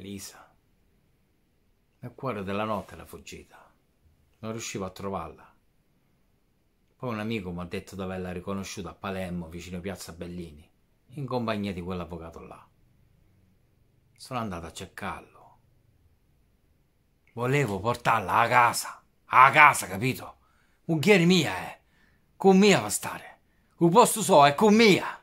Elisa. Nel cuore della notte era fuggita. Non riuscivo a trovarla. Poi un amico mi ha detto di averla riconosciuta a Palermo, vicino Piazza Bellini, in compagnia di quell'avvocato là. Sono andato a cercarlo. Volevo portarla a casa. A casa, capito? Unghiere mia, eh. Con mia va stare. Un posto so è con mia.